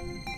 Thank you.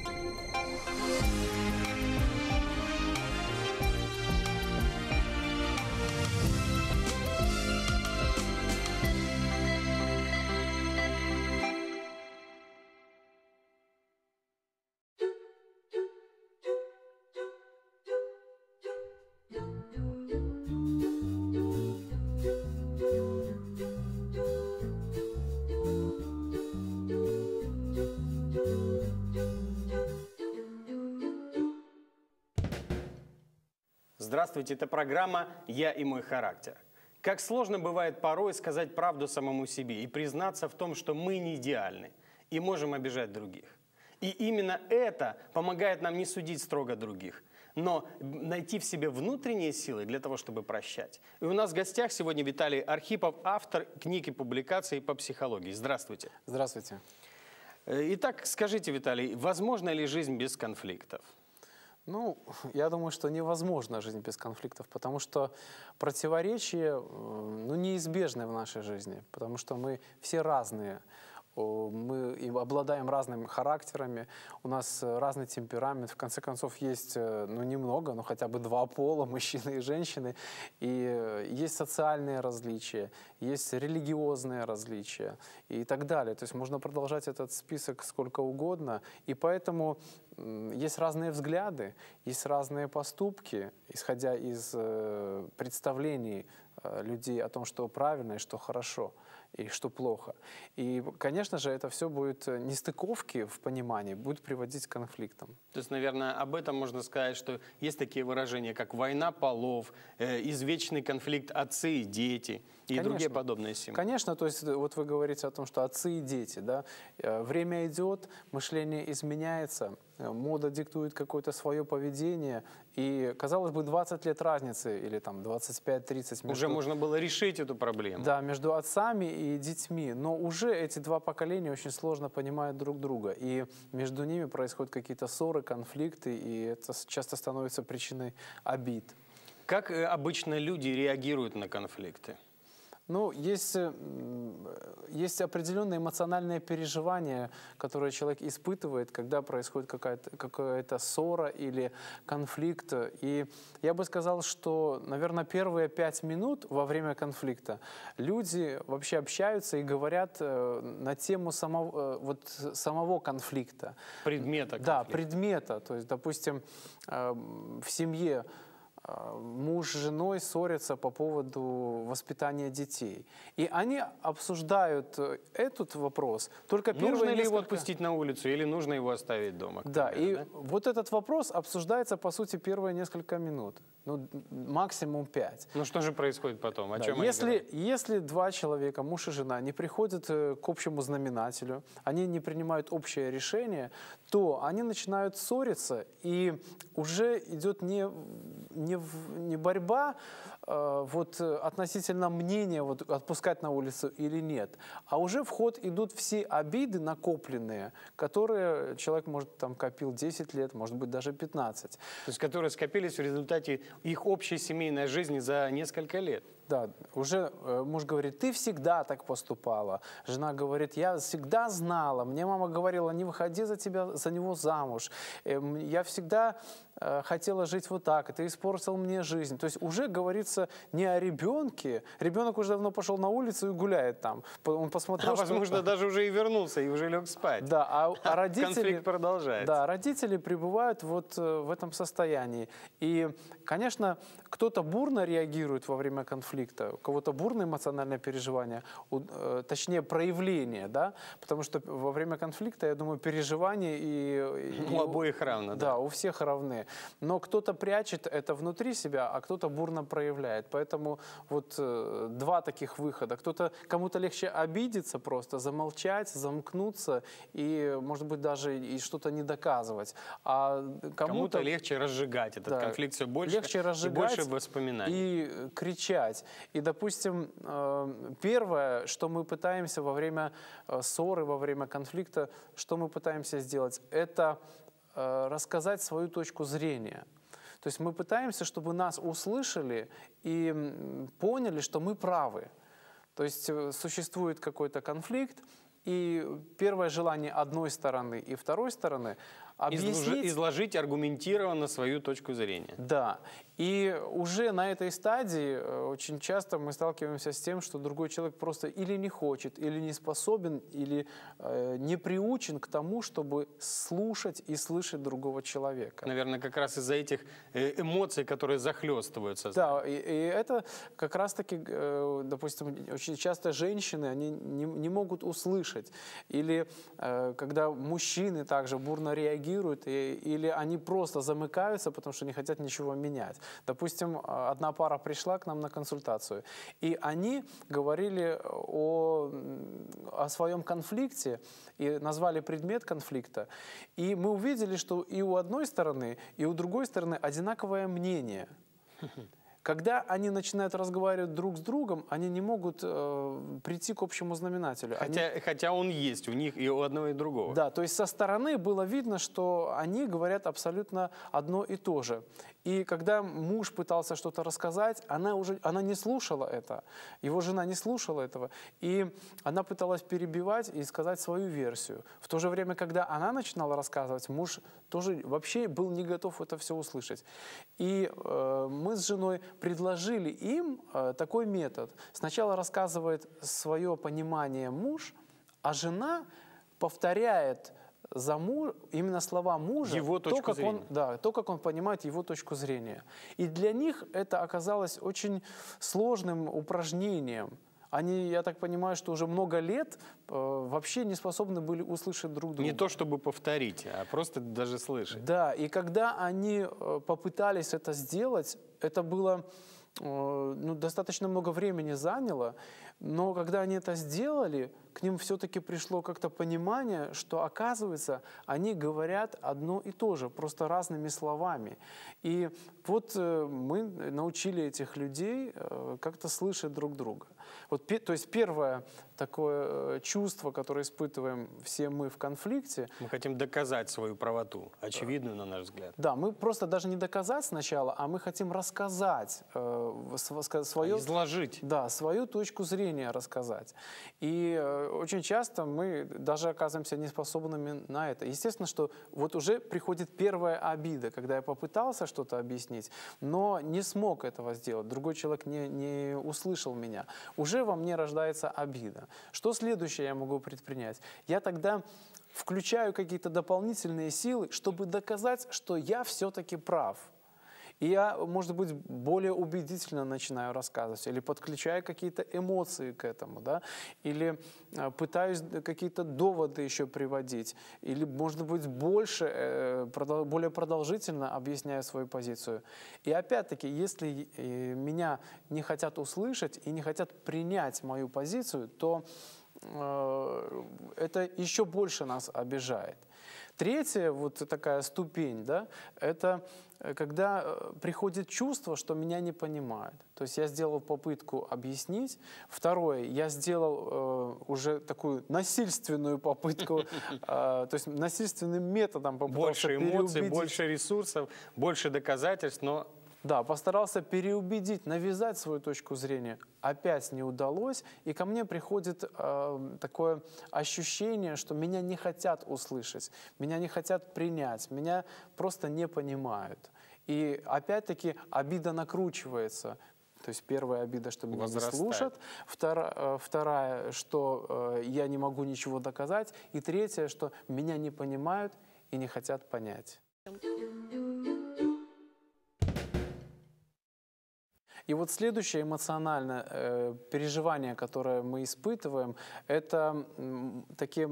Здравствуйте, это программа «Я и мой характер». Как сложно бывает порой сказать правду самому себе и признаться в том, что мы не идеальны и можем обижать других. И именно это помогает нам не судить строго других, но найти в себе внутренние силы для того, чтобы прощать. И у нас в гостях сегодня Виталий Архипов, автор книг и публикаций по психологии. Здравствуйте. Здравствуйте. Э, итак, скажите, Виталий, возможна ли жизнь без конфликтов? Ну, я думаю, что невозможна жизнь без конфликтов, потому что противоречия э, ну, неизбежны в нашей жизни, потому что мы все разные мы обладаем разными характерами, у нас э, разный темперамент, в конце концов есть, э, ну, немного, но хотя бы два пола, мужчины и женщины, и э, есть социальные различия, есть религиозные различия и так далее. То есть можно продолжать этот список сколько угодно, и поэтому есть разные взгляды, есть разные поступки, исходя из представлений Э, людей о том, что правильно и что хорошо, и что плохо. И, конечно же, это все будет э, нестыковки в понимании, будет приводить к конфликтам. То есть, наверное, об этом можно сказать, что есть такие выражения, как «война полов», э, «извечный конфликт отцы и дети» и конечно, другие подобные символы. Конечно, то есть э, вот вы говорите о том, что отцы и дети, да, время идет, мышление изменяется, Э, мода диктует какое-то свое поведение, и, казалось бы, 20 лет разницы, или там 25-30. Между... Уже можно было решить эту проблему. Да, между отцами и детьми, но уже эти два поколения очень сложно понимают друг друга, и между ними происходят какие-то ссоры, конфликты, и это часто становится причиной обид. Как э, обычно люди реагируют на конфликты? Ну, есть, э, есть определенные эмоциональные переживания, которые человек испытывает, когда происходит какая-то какая -то ссора или конфликт. И я бы сказал, что, наверное, первые пять минут во время конфликта люди вообще общаются и говорят э, на тему самого, э, вот, самого конфликта. Предмета конфликта. Да, предмета. То есть, допустим, в семье Э, муж с женой ссорятся по поводу воспитания детей. И они обсуждают э, этот вопрос только нужно ли несколько... его отпустить на улицу или нужно его оставить дома? Да, примеру, и да? вот этот вопрос обсуждается, по сути, первые несколько минут ну, максимум пять. Ну что же происходит потом? О да. чем если, если два человека, муж и жена, не приходят э, к общему знаменателю, они не принимают общее решение, то они начинают ссориться, и уже идет не, не, не борьба э, вот, э, относительно мнения, вот, отпускать на улицу или нет, а уже в ход идут все обиды накопленные, которые человек, может, там копил 10 лет, может быть, даже 15. То есть которые скопились в результате их общей семейной жизни за несколько лет да, уже э, муж говорит, ты всегда так поступала. Жена говорит, я всегда знала, мне мама говорила, не выходи за тебя, за него замуж. Э, я всегда э, хотела жить вот так, и ты испортил мне жизнь. То есть уже говорится не о ребенке, ребенок уже давно пошел на улицу и гуляет там. Он посмотрел, а, возможно, это... даже уже и вернулся, и уже лег спать. Да, а, а родители... Конфликт продолжается. Да, родители пребывают вот в этом состоянии. И, конечно, кто-то бурно реагирует во время конфликта, конфликта. У кого-то бурное эмоциональное переживание, у, э, точнее проявление, да, потому что во время конфликта, я думаю, переживания и... и у обоих равно, да. Да, у всех равны. Но кто-то прячет это внутри себя, а кто-то бурно проявляет. Поэтому вот э, два таких выхода. Кто-то, кому-то легче обидеться просто, замолчать, замкнуться и, может быть, даже и что-то не доказывать. А кому-то... Кому-то легче разжигать этот да, конфликт все больше. Легче разжигать. И больше воспоминаний. И э, кричать. И, допустим, э, первое, что мы пытаемся во время э, ссоры, во время конфликта, что мы пытаемся сделать, это э, рассказать свою точку зрения. То есть мы пытаемся, чтобы нас услышали и поняли, что мы правы. То есть существует какой-то конфликт, и первое желание одной стороны и второй стороны объяснить... Изложить аргументированно свою точку зрения. Да. И уже на этой стадии э, очень часто мы сталкиваемся с тем, что другой человек просто или не хочет, или не способен, или э, не приучен к тому, чтобы слушать и слышать другого человека. Наверное, как раз из-за этих э, эмоций, которые захлестываются. Да, и, и это как раз-таки, э, допустим, очень часто женщины, они не, не могут услышать. Или э, когда мужчины также бурно реагируют, и, или они просто замыкаются, потому что не хотят ничего менять. Допустим, а, одна пара пришла к нам на консультацию, и они говорили э, о, о своем конфликте и назвали предмет конфликта. И мы увидели, что и у одной стороны, и у другой стороны одинаковое мнение. Когда они начинают разговаривать друг с другом, они не могут э, прийти к общему знаменателю. Хотя, они... хотя он есть у них и у одного и другого. Да, то есть со стороны было видно, что они говорят абсолютно одно и то же. И когда муж пытался что-то рассказать, она уже она не слушала это. Его жена не слушала этого. И она пыталась перебивать и сказать свою версию. В то же время, когда она начинала рассказывать, муж тоже вообще был не готов это все услышать. И э, мы с женой предложили им э, такой метод. Сначала рассказывает свое понимание муж, а жена повторяет за муж, именно слова мужа, его то, как зрения. он, да, то, как он понимает его точку зрения. И для них это оказалось очень сложным упражнением. Они, я так понимаю, что уже много лет э, вообще не способны были услышать друг друга. Не то чтобы повторить, а просто даже слышать. Да, и когда они э, попытались это сделать, это было э, ну, достаточно много времени заняло. Но когда они это сделали, к ним все-таки пришло как-то понимание, что оказывается, они говорят одно и то же, просто разными словами. И вот э, мы научили этих людей э, как-то слышать друг друга. Вот, то есть первое такое э, чувство, которое испытываем все мы в конфликте... Мы хотим доказать свою правоту, очевидную, на наш взгляд. Да, мы просто даже не доказать сначала, а мы хотим рассказать свое... А изложить. Да, свою точку зрения мышления рассказать. И э, очень часто мы даже оказываемся неспособными на это. Естественно, что вот уже приходит первая обида, когда я попытался что-то объяснить, но не смог этого сделать, другой человек не, не услышал меня. Уже во мне рождается обида. Что следующее я могу предпринять? Я тогда включаю какие-то дополнительные силы, чтобы доказать, что я все-таки прав. И я, может быть, более убедительно начинаю рассказывать, или подключаю какие-то эмоции к этому, да, или э, пытаюсь какие-то доводы еще приводить, или, может быть, больше, э, более продолжительно объясняю свою позицию. И опять-таки, если э, меня не хотят услышать и не хотят принять мою позицию, то это еще больше нас обижает. Третья вот такая ступень, да, это э, когда э, приходит чувство, что меня не понимают. То есть я сделал попытку объяснить. Второе, я сделал э, уже такую насильственную попытку, э, то есть насильственным методом попытался Больше эмоций, больше ресурсов, больше доказательств, но да, постарался переубедить, навязать свою точку зрения. Опять не удалось, и ко мне приходит э, такое ощущение, что меня не хотят услышать, меня не хотят принять, меня просто не понимают. И опять-таки обида накручивается. То есть первая обида, что меня Возрастает. не слушат, вторая, э, вторая, что э, я не могу ничего доказать, и третья, что меня не понимают и не хотят понять. И вот следующее эмоциональное э, переживание, которое мы испытываем, это э, такие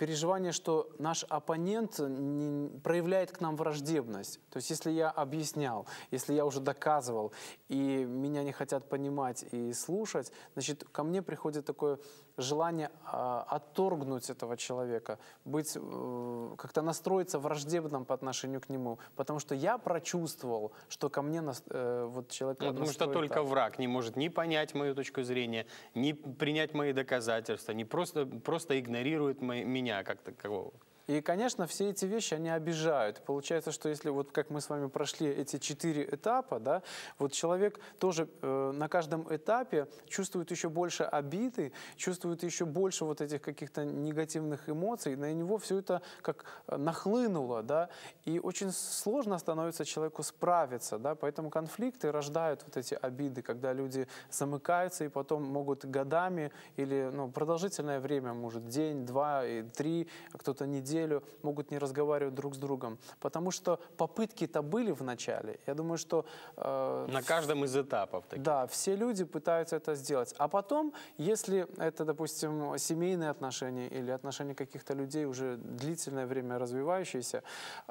переживание, что наш оппонент не, проявляет к нам враждебность. То есть если я объяснял, если я уже доказывал, и меня не хотят понимать и слушать, значит, ко мне приходит такое желание э, отторгнуть этого человека, быть, э, как-то настроиться враждебным по отношению к нему, потому что я прочувствовал, что ко мне нас, э, вот человек... Ну, потому что только так. враг не может ни понять мою точку зрения, ни принять мои доказательства, не просто, просто игнорирует мои, меня меня как то такового. И, конечно, все эти вещи, они обижают. Получается, что если вот как мы с вами прошли эти четыре этапа, да, вот человек тоже э, на каждом этапе чувствует еще больше обиды, чувствует еще больше вот этих каких-то негативных эмоций, на него все это как нахлынуло, да, и очень сложно становится человеку справиться, да, поэтому конфликты рождают вот эти обиды, когда люди замыкаются и потом могут годами или ну, продолжительное время, может, день, два, и три, а кто-то неделю, неделю, могут не разговаривать друг с другом. Потому что попытки-то были в начале. Я думаю, что... Э, На каждом из этапов. Таких. Да, все люди пытаются это сделать. А потом, если это, допустим, семейные отношения или отношения каких-то людей уже длительное время развивающиеся,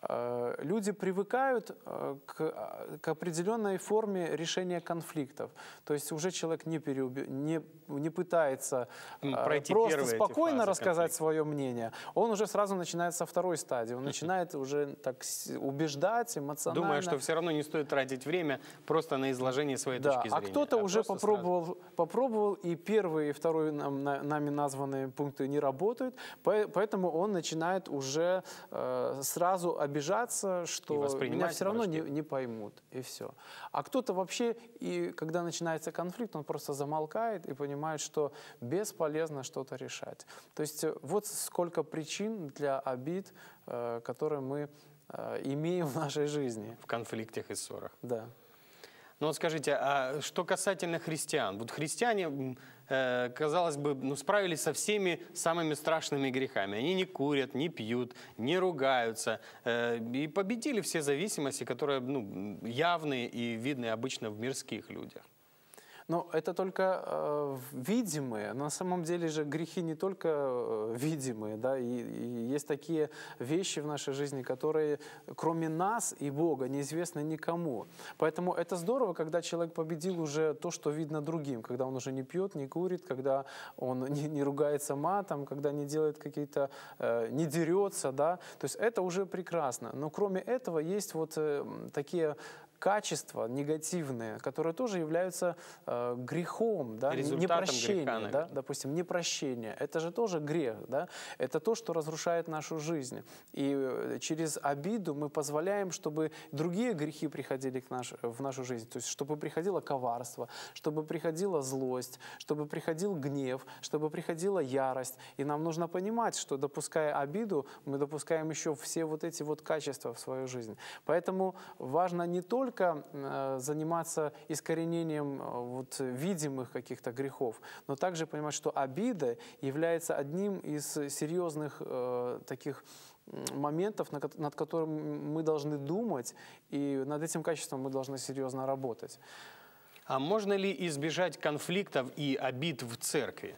э, люди привыкают э, к, к определенной форме решения конфликтов. То есть уже человек не, переуб... не не пытается э, пройти просто спокойно рассказать конфликт. свое мнение, он уже сразу начинает со второй стадии. Он начинает уже так убеждать эмоционально. Думаю, что все равно не стоит тратить время просто на изложение своей да, точки а зрения. А кто-то а уже попробовал, сразу... попробовал, и первые и второй нам, нами названные пункты не работают, поэтому он начинает уже э, сразу обижаться, что меня все равно не, не поймут, и все. А кто-то вообще, и когда начинается конфликт, он просто замолкает и понимает, Понимают, что бесполезно что-то решать. То есть э, вот сколько причин для обид, э, которые мы э, имеем в нашей жизни. В конфликтах и ссорах. Да. Ну вот скажите, а что касательно христиан? Вот христиане, казалось бы, ну, справились со всеми самыми страшными грехами. Они не курят, не пьют, не ругаются. и победили все зависимости, которые ну, явные и видны обычно в мирских людях. Но это только э, видимые. На самом деле же грехи не только э, видимые, да, и, и есть такие вещи в нашей жизни, которые кроме нас и Бога неизвестны никому. Поэтому это здорово, когда человек победил уже то, что видно другим, когда он уже не пьет, не курит, когда он не, не ругается матом, когда не делает какие-то, э, не дерется, да. То есть это уже прекрасно. Но кроме этого есть вот э, такие качества негативные, которые тоже являются э, грехом, да, непрощение, греха, да, допустим, непрощение. Это же тоже грех, да, это то, что разрушает нашу жизнь. И э, через обиду мы позволяем, чтобы другие грехи приходили к наш, в нашу жизнь, то есть чтобы приходило коварство, чтобы приходила злость, чтобы приходил гнев, чтобы приходила ярость. И нам нужно понимать, что допуская обиду, мы допускаем еще все вот эти вот качества в свою жизнь. Поэтому важно не только только э, заниматься искоренением э, вот видимых каких-то грехов, но также понимать, что обида является одним из серьезных э, таких моментов, над которым мы должны думать, и над этим качеством мы должны серьезно работать. А можно ли избежать конфликтов и обид в церкви?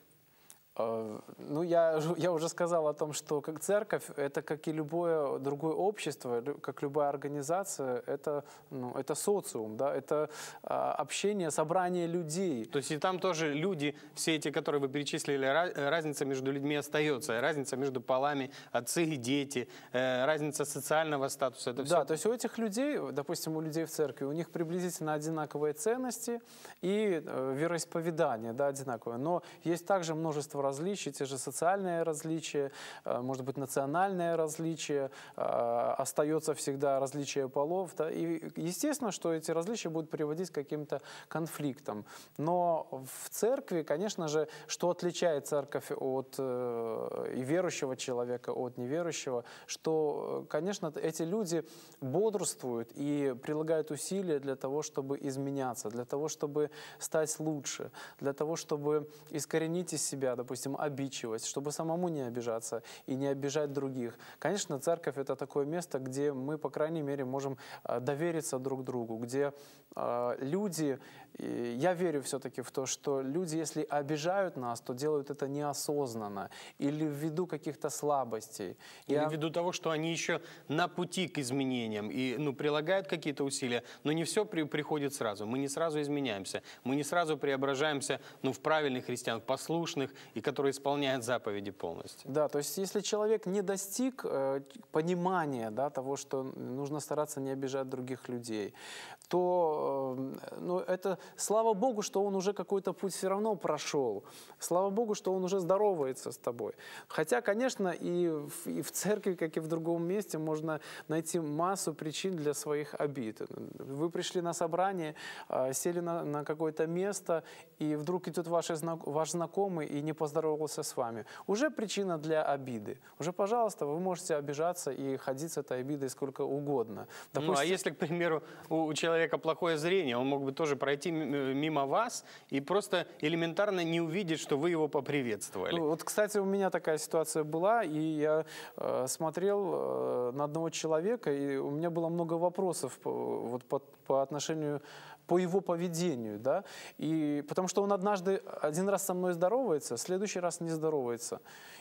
Э, ну, я, я уже сказал о том, что как церковь, это как и любое другое общество, как любая организация, это, ну, это социум, да, это а, общение, собрание людей. То есть и там тоже люди, все эти, которые вы перечислили, э, разница между людьми остается, разница между полами, отцы и дети, э, разница социального статуса. Это все... Да, то есть у этих людей, допустим, у людей в церкви, у них приблизительно одинаковые ценности и вероисповедание, да, одинаковое. Но есть также множество множество различий, те же социальные различия, э, может быть, национальные различия, э, остается всегда различие полов. Да? И естественно, что эти различия будут приводить к каким-то конфликтам. Но в церкви, конечно же, что отличает церковь от э, и верующего человека, от неверующего, что, конечно, эти люди бодрствуют и прилагают усилия для того, чтобы изменяться, для того, чтобы стать лучше, для того, чтобы искоренить из себя, допустим, допустим, обидчивость, чтобы самому не обижаться и не обижать других. Конечно, церковь — это такое место, где мы, по крайней мере, можем э, довериться друг другу, где а, люди, я верю все-таки в то, что люди, если обижают нас, то делают это неосознанно или ввиду каких-то слабостей. Или я... ввиду того, что они еще на пути к изменениям и ну, прилагают какие-то усилия, но не все при, приходит сразу. Мы не сразу изменяемся, мы не сразу преображаемся ну, в правильных христиан, в послушных и которые исполняют заповеди полностью. Да, то есть если человек не достиг э, понимания да, того, что нужно стараться не обижать других людей, что эм, ну, это слава Богу, что он уже какой-то путь все равно прошел. Слава Богу, что он уже здоровается с тобой. Хотя, конечно, и в, и в церкви, как и в другом месте, можно найти массу причин для своих обид. Вы пришли на собрание, а, сели на, на какое-то место, и вдруг идет ваш, ваш знакомый и не поздоровался с вами. Уже причина для обиды. Уже, пожалуйста, вы можете обижаться и ходить с этой обидой сколько угодно. Допустим, ну, а если, к примеру, у, у человека человека плохое зрение, он мог бы тоже пройти мимо вас и просто элементарно не увидеть, что вы его поприветствовали. Ну, вот, кстати, у меня такая ситуация была, и я э, смотрел э, на одного человека, и у меня было много вопросов по, вот, по, по отношению по его поведению, да, и потому что он однажды, один раз со мной здоровается, в следующий раз не здоровается.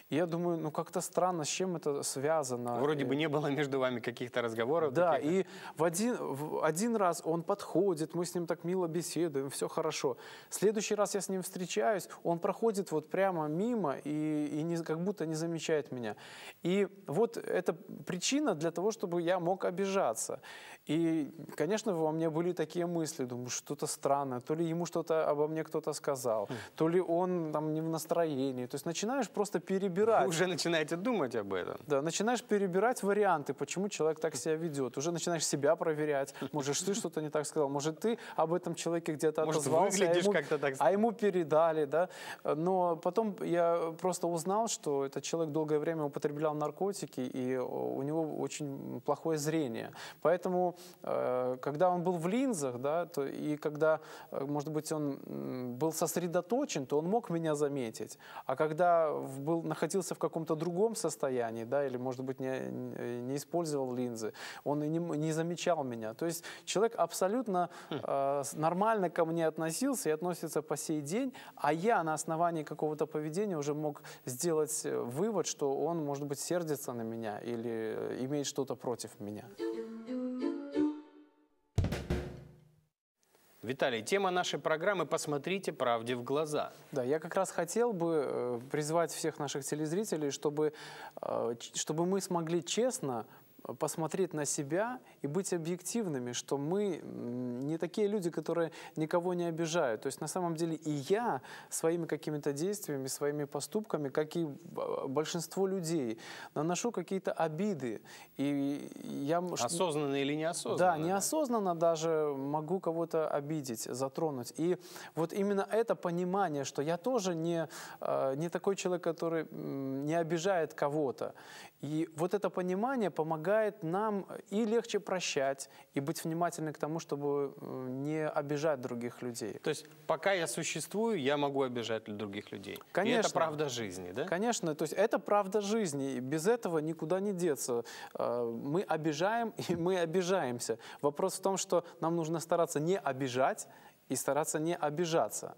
И я думаю, ну как-то странно, с чем это связано. Вроде и... бы э, не было между вами каких-то разговоров. Да, и в один, в один раз он подходит, мы с ним так мило беседуем, все хорошо. В следующий раз я с ним встречаюсь, он проходит вот прямо мимо и, и не, как будто не замечает меня. И вот это причина для того, чтобы я мог обижаться. И, конечно, во мне были такие мысли, думаю, что-то странное, то ли ему что-то обо мне кто-то сказал, хм. то ли он там не в настроении. То есть начинаешь просто перебирать. Вы уже начинаете думать об этом. Да, начинаешь перебирать варианты, почему человек так себя ведет. Уже начинаешь себя проверять. Может, ты что-то не так сказал, может, ты об этом человеке где-то отозвался, а ему, так... а ему передали, да. Но потом я просто узнал, что этот человек долгое время употреблял наркотики, и э, у него очень плохое зрение. Поэтому, э, когда он был в линзах, да, то и когда, э, может быть, он был сосредоточен, то он мог меня заметить. А когда был, находился в каком-то другом состоянии, да, или, может быть, не, не использовал линзы, он и не, не замечал меня. То есть человек абсолютно хм. э, нормально ко мне относился и относится по сей день, а я на основании какого-то поведения уже мог сделать э, вывод, что он, может быть, сердится на меня или э, имеет что-то против меня. Виталий, тема нашей программы «Посмотрите правде в глаза». Да, я как раз хотел бы э, призвать всех наших телезрителей, чтобы, э, чтобы мы смогли честно посмотреть на себя и быть объективными, что мы не такие люди, которые никого не обижают. То есть на самом деле и я своими какими-то действиями, своими поступками, как и а, большинство людей, наношу какие-то обиды. И я... Осознанно или неосознанно? Да, неосознанно да? даже могу кого-то обидеть, затронуть. И вот именно это понимание, что я тоже не, а, не такой человек, который не обижает кого-то. И вот это понимание помогает нам э, и легче прощать, и быть внимательны к тому, чтобы э, не обижать других людей. То есть пока я существую, я могу обижать других людей. Конечно. И это правда жизни, да? Конечно, то есть это правда жизни, и без этого никуда не деться. Э, мы обижаем, и мы обижаемся. Вопрос в том, что нам нужно стараться не обижать и стараться не обижаться.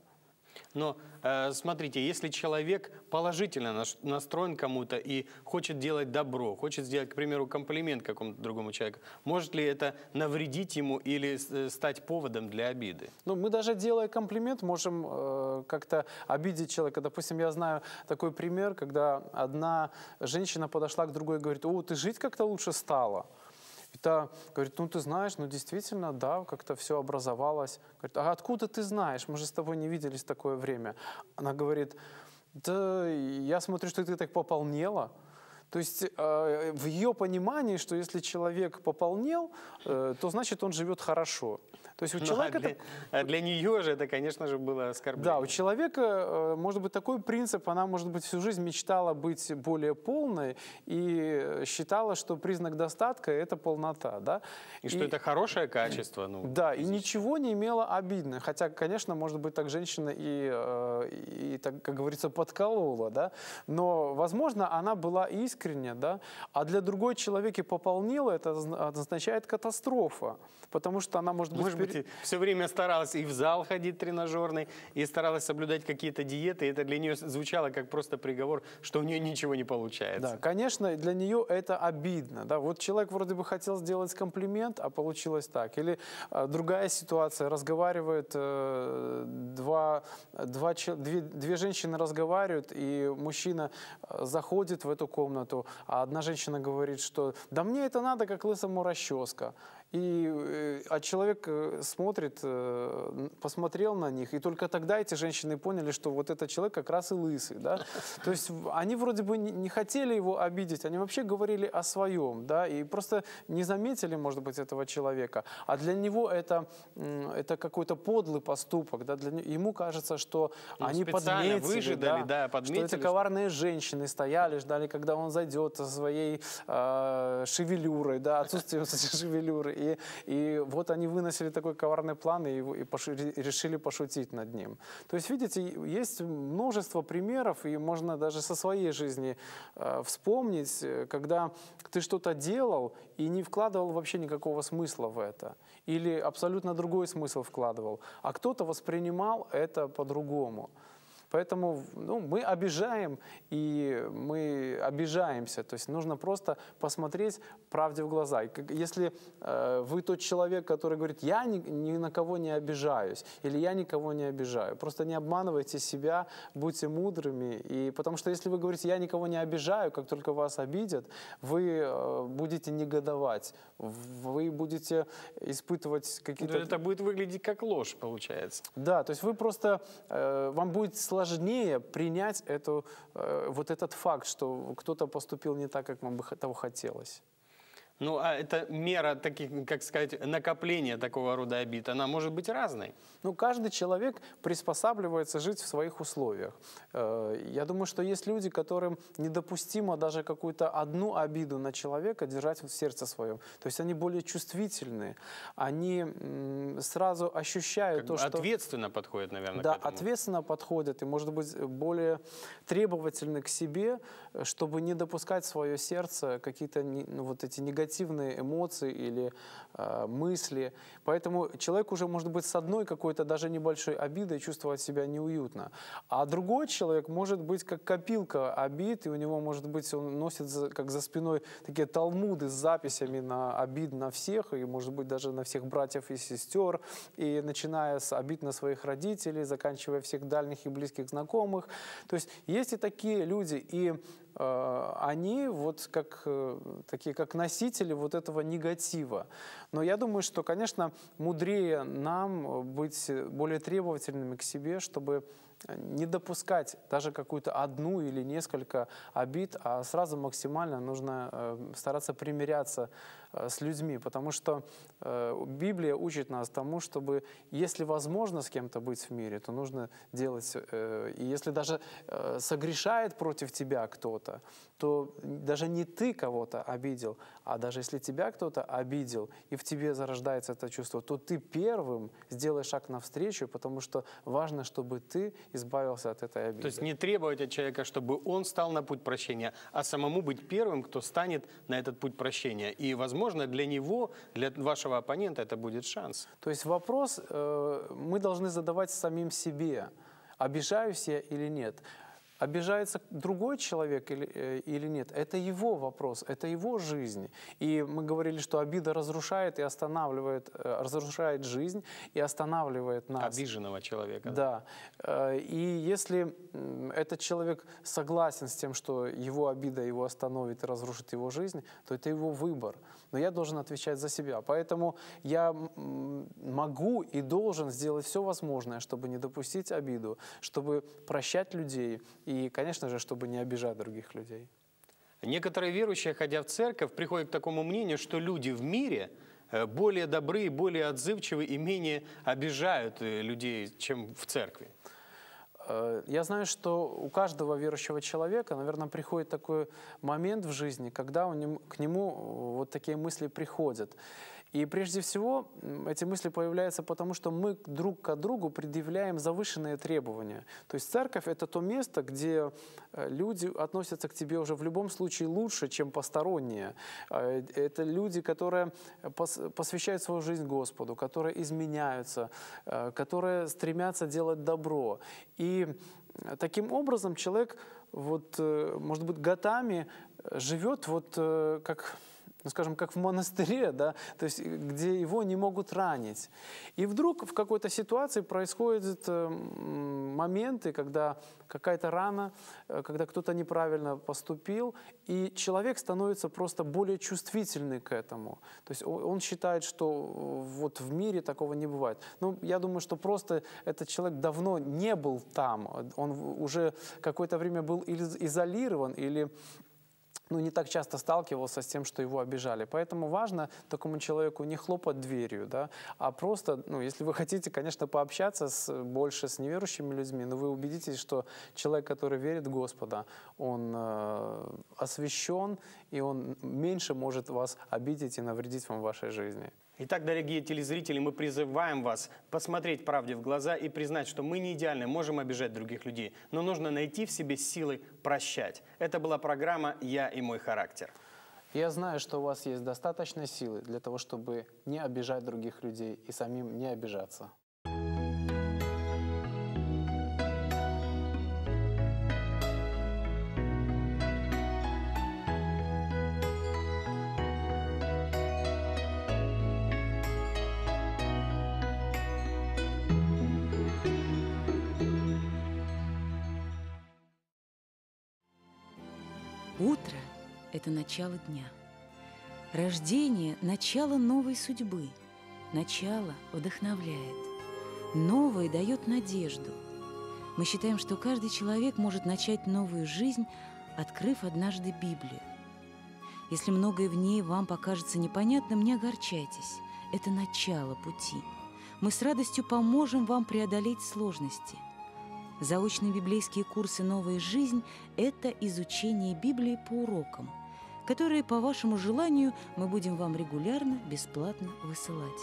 Но э, смотрите, если человек положительно настроен кому-то и хочет делать добро, хочет сделать, к примеру, комплимент какому-то другому человеку, может ли это навредить ему или э, стать поводом для обиды? Ну, мы даже делая комплимент, можем э, как-то обидеть человека. Допустим, я знаю такой пример, когда одна женщина подошла к другой и говорит, о, ты жить как-то лучше стала какие говорит, ну ты знаешь, ну действительно, да, как-то все образовалось. Говорит, а откуда ты знаешь? Мы же с тобой не виделись такое время. Она говорит, да я смотрю, что ты так пополнела. То есть э, в ее понимании, что если человек пополнел, э, то значит он живет хорошо. То есть у ну, человека... Ну, а для, а для нее же это, конечно же, было оскорбление. Да, у человека, э, может быть, такой принцип, она, может быть, всю жизнь мечтала быть более полной и считала, что признак достатка – это полнота, да? И, и что это хорошее качество, ну. Да, физически. и ничего не имела обидно, хотя, конечно, может быть, так женщина и, э, и так, как говорится, подколола, да? Но, возможно, она была искренна искренне, да, а для другой человека пополнила, это означает катастрофа, потому что она может быть... Может быть, все время старалась и в зал ходить тренажерный, и старалась соблюдать какие-то диеты, и это для нее звучало как просто приговор, что у нее ничего не получается. Да, конечно, для нее это обидно, да, вот человек вроде бы хотел сделать комплимент, а получилось так, или э, другая ситуация, разговаривает э, два, два, две, две женщины разговаривают, и мужчина э, заходит в эту комнату, нету. А одна женщина говорит, что да мне это надо, как лысому расческа. И, э, а человек э, смотрит, э, посмотрел на них, и только тогда эти женщины поняли, что вот этот человек как раз и лысый, да. То есть они вроде бы не хотели его обидеть, они вообще говорили о своем, да, и просто не заметили, может быть, этого человека. А для него это, это какой-то подлый поступок, да, для него, ему кажется, что ну, они подметили, выжидали, да, да подметили, что это коварные женщины стояли, ждали, когда он зайдет со своей э, шевелюрой, да, отсутствием кстати, шевелюры, и, и вот они выносили такой коварный план и, и пош, решили пошутить над ним. То есть, видите, есть множество примеров, и можно даже со своей жизни э, вспомнить, э, когда ты что-то делал и не вкладывал вообще никакого смысла в это. Или абсолютно другой смысл вкладывал. А кто-то воспринимал это по-другому. Поэтому ну, мы обижаем, и мы обижаемся. То есть нужно просто посмотреть правде в глаза. И если э, вы тот человек, который говорит, я ни, ни на кого не обижаюсь, или я никого не обижаю, просто не обманывайте себя, будьте мудрыми. И, потому что если вы говорите, я никого не обижаю, как только вас обидят, вы э, будете негодовать, вы будете испытывать какие-то... Ну, это будет выглядеть как ложь, получается. Да, то есть вы просто... Э, вам будет сложно сложнее принять эту, э, вот этот факт, что кто-то поступил не так, как нам бы того хотелось. Ну, а эта мера, таких, как сказать, накопления такого рода обид, она может быть разной? Ну, каждый человек приспосабливается жить в своих условиях. Э, я думаю, что есть люди, которым недопустимо даже какую-то одну обиду на человека держать в сердце своем. То есть они более чувствительны, они сразу ощущают как то, что... Ответственно подходят, наверное, Да, ответственно подходят и, может быть, более требовательны к себе, э, чтобы не допускать в свое сердце какие-то ну, вот эти негативные негативные эмоции или э, мысли. Поэтому человек уже может быть с одной какой-то даже небольшой обидой чувствовать себя неуютно. А другой человек может быть как копилка обид, и у него может быть он носит за, как за спиной такие талмуды с записями на обид на всех, и может быть даже на всех братьев и сестер, и начиная с обид на своих родителей, заканчивая всех дальних и близких знакомых. То есть есть и такие люди, и Э, они вот как, э, такие как носители вот этого негатива. Но я думаю, что, конечно, мудрее нам э, быть более требовательными к себе, чтобы не допускать даже какую-то одну или несколько обид, а сразу максимально нужно стараться примиряться Э, с людьми, потому что э, Библия учит нас тому, чтобы, если возможно с кем-то быть в мире, то нужно делать, э, и если даже согрешает против тебя кто-то, то даже не ты кого-то обидел, а даже если тебя кто-то обидел, и в тебе зарождается это чувство, то ты первым сделаешь шаг навстречу, потому что важно, чтобы ты избавился от этой обиды. То есть не требовать от человека, чтобы он стал на путь прощения, а самому быть первым, кто станет на этот путь прощения. И, возможно, возможно, для него, для вашего оппонента это будет шанс. То есть вопрос э, мы должны задавать самим себе, обижаюсь я или нет. Обижается другой человек или, э, или нет, это его вопрос, это его жизнь. И мы говорили, что обида разрушает и останавливает, э, разрушает жизнь и останавливает нас. Обиженного человека. Да. Э, и если этот человек согласен с тем, что его обида его остановит и разрушит его жизнь, то это его выбор но я должен отвечать за себя. Поэтому я могу и должен сделать все возможное, чтобы не допустить обиду, чтобы прощать людей и, конечно же, чтобы не обижать других людей. Некоторые верующие, ходя в церковь, приходят к такому мнению, что люди в мире э, более добры, более отзывчивы и менее обижают э, людей, чем в церкви. Э, я знаю, что у каждого верующего человека, наверное, приходит такой момент в жизни, когда у нем, к нему э, вот такие мысли приходят. И прежде всего эти мысли появляются потому, что мы друг к другу предъявляем завышенные требования. То есть церковь — это то место, где э, люди относятся к тебе уже в любом случае лучше, чем посторонние. А, э, это люди, которые посвящают свою жизнь Господу, которые изменяются, э, которые стремятся делать добро. И таким образом человек, вот, может быть, годами живет вот как ну, скажем, как в монастыре, да, то есть где его не могут ранить. И вдруг в какой-то ситуации происходят э, моменты, когда какая-то рана, э, когда кто-то неправильно поступил, и человек становится просто более чувствительный к этому. То есть он считает, что э, вот в мире такого не бывает. Ну, я думаю, что просто этот человек давно не был там, он уже какое-то время был изолирован или ну, не так часто сталкивался с тем, что его обижали. Поэтому важно такому человеку не хлопать дверью, да, а просто, ну, если вы хотите, конечно, пообщаться с, больше с неверующими людьми, но вы убедитесь, что человек, который верит в Господа, он э, освящен, и он меньше может вас обидеть и навредить вам в вашей жизни. Итак, дорогие телезрители, мы призываем вас посмотреть правде в глаза и признать, что мы не идеальны, можем обижать других людей, но нужно найти в себе силы прощать. Это была программа «Я и мой характер». Я знаю, что у вас есть достаточно силы для того, чтобы не обижать других людей и самим не обижаться. начало дня. Рождение – начало новой судьбы. Начало вдохновляет. Новое дает надежду. Мы считаем, что каждый человек может начать новую жизнь, открыв однажды Библию. Если многое в ней вам покажется непонятным, не огорчайтесь. Это начало пути. Мы с радостью поможем вам преодолеть сложности. Заочные библейские курсы «Новая жизнь» — это изучение Библии по урокам – которые, по вашему желанию, мы будем вам регулярно, бесплатно высылать.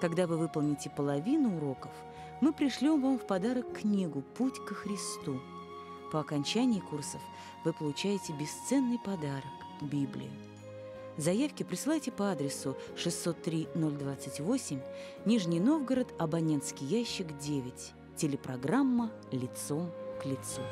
Когда вы выполните половину уроков, мы пришлем вам в подарок книгу «Путь ко Христу». По окончании курсов вы получаете бесценный подарок – Библию. Заявки присылайте по адресу 603-028, Нижний Новгород, абонентский ящик 9, телепрограмма «Лицом к лицу».